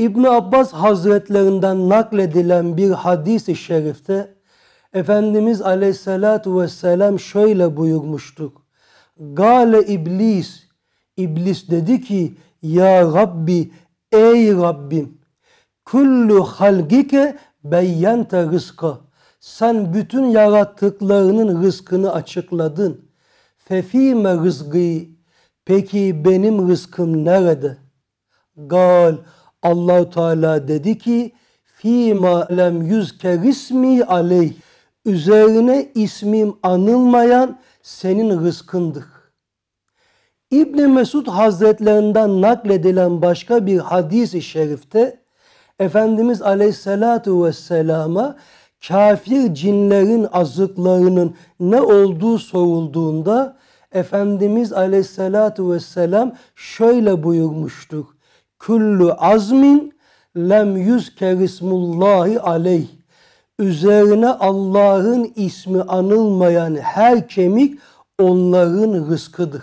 İbn Abbas Hazretlerinden nakledilen bir hadis-i şerifte Efendimiz Aleyhisselatu vesselam şöyle buyurmuştur. Gale iblis, iblis dedi ki ya Rabbi, ey Rabbim, kullu halgike beyyente rızka. Sen bütün yarattıklarının rızkını açıkladın. Fefime rızgı. Peki benim rızkım nerede? Gal, Allahu Teala dedi ki fi fima lem yüzke ismi aleyh üzerine ismim anılmayan senin rızkındır. İbn Mesud Hazretlerinden nakledilen başka bir hadis-i şerifte Efendimiz Aleyhisselatu Vesselam'a kafir cinlerin azıklarının ne olduğu sorulduğunda Efendimiz Aleyhisselatu Vesselam şöyle buyurmuştur. Küllü azmin lem yüz kerismullahi aleyh. Üzerine Allah'ın ismi anılmayan her kemik onların rızkıdır.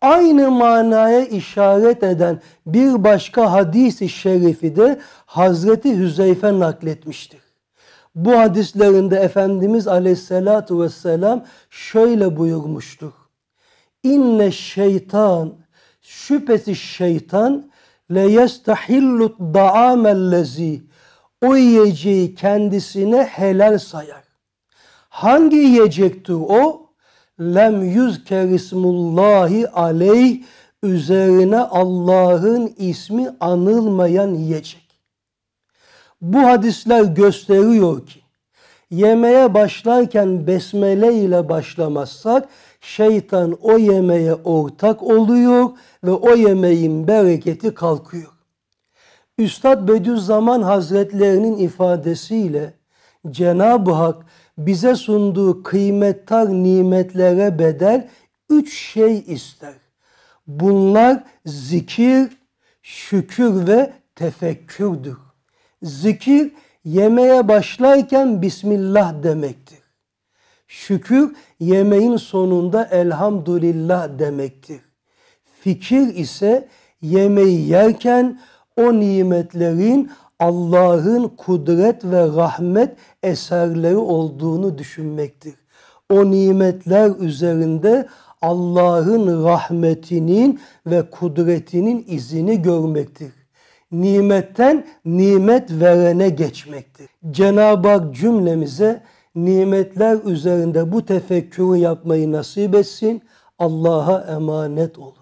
Aynı manaya işaret eden bir başka hadisi şerifi de Hazreti Hüzeyfe nakletmiştir. Bu hadislerinde Efendimiz aleyhissalatu vesselam şöyle buyurmuştur. İnne şeytan şüphesiz şeytan le yestahillu daamellezi o yiyeceği kendisine helal sayar. Hangi yiyecekti o? Lem yüz kerismullahi aleyh üzerine Allah'ın ismi anılmayan yiyecek. Bu hadisler gösteriyor ki Yemeye başlarken besmele ile başlamazsak şeytan o yemeğe ortak oluyor ve o yemeğin bereketi kalkıyor. Üstad Bediüzzaman Hazretlerinin ifadesiyle Cenab-ı Hak bize sunduğu kıymetli nimetlere bedel üç şey ister. Bunlar zikir, şükür ve tefekkürdür. Zikir Yemeye başlayken Bismillah demektir. Şükür yemeğin sonunda elhamdülillah demektir. Fikir ise yemeği yerken o nimetlerin Allah'ın kudret ve rahmet eserleri olduğunu düşünmektir. O nimetler üzerinde Allah'ın rahmetinin ve kudretinin izini görmektir nimetten nimet verene geçmektir. Cenab-ı Hak cümlemize nimetler üzerinde bu tefekkürü yapmayı nasip etsin. Allah'a emanet olun.